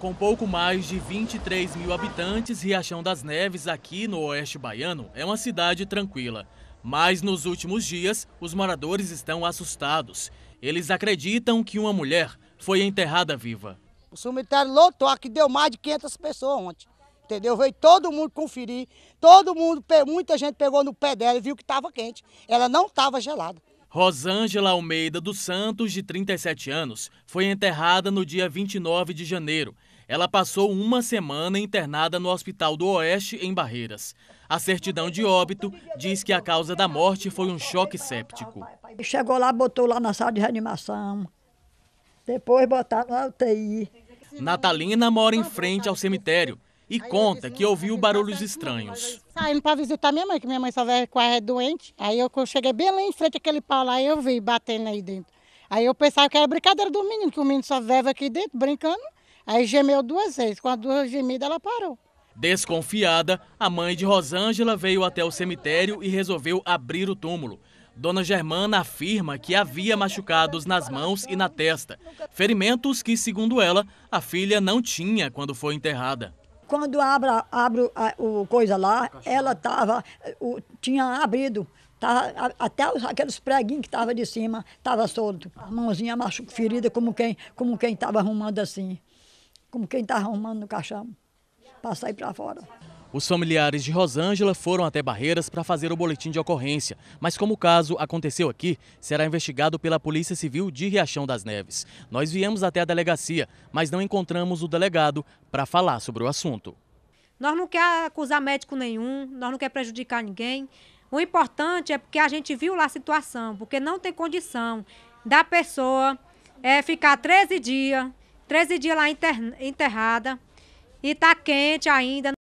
Com pouco mais de 23 mil habitantes, Riachão das Neves, aqui no Oeste Baiano, é uma cidade tranquila. Mas nos últimos dias, os moradores estão assustados. Eles acreditam que uma mulher foi enterrada viva. O cemitério lotou aqui, deu mais de 500 pessoas ontem. Entendeu? Veio todo mundo conferir, todo mundo, muita gente pegou no pé dela e viu que estava quente. Ela não estava gelada. Rosângela Almeida dos Santos, de 37 anos, foi enterrada no dia 29 de janeiro ela passou uma semana internada no Hospital do Oeste, em Barreiras. A certidão de óbito diz que a causa da morte foi um choque séptico. Chegou lá, botou lá na sala de reanimação, depois botaram na UTI. Natalina mora em frente ao cemitério e conta que ouviu barulhos estranhos. Saindo para visitar minha mãe, que minha mãe só veio a é doente. Aí eu cheguei bem lá em frente aquele pau lá e eu vi batendo aí dentro. Aí eu pensava que era brincadeira do menino, que o menino só veve aqui dentro brincando. Aí gemeu duas vezes. Com as duas gemidas, ela parou. Desconfiada, a mãe de Rosângela veio até o cemitério e resolveu abrir o túmulo. Dona Germana afirma que havia machucados nas mãos e na testa, ferimentos que, segundo ela, a filha não tinha quando foi enterrada. Quando abro, abro a, o coisa lá, ela tava, o, tinha abrido, tava, até os, aqueles preguinhos que estavam de cima, estava solto. A mãozinha machucada, ferida, como quem estava como quem arrumando assim como quem está arrumando no caixão, para sair para fora. Os familiares de Rosângela foram até Barreiras para fazer o boletim de ocorrência, mas como o caso aconteceu aqui, será investigado pela Polícia Civil de Riachão das Neves. Nós viemos até a delegacia, mas não encontramos o delegado para falar sobre o assunto. Nós não quer acusar médico nenhum, nós não quer prejudicar ninguém. O importante é porque a gente viu lá a situação, porque não tem condição da pessoa é, ficar 13 dias 13 dias lá enterrada. E tá quente ainda.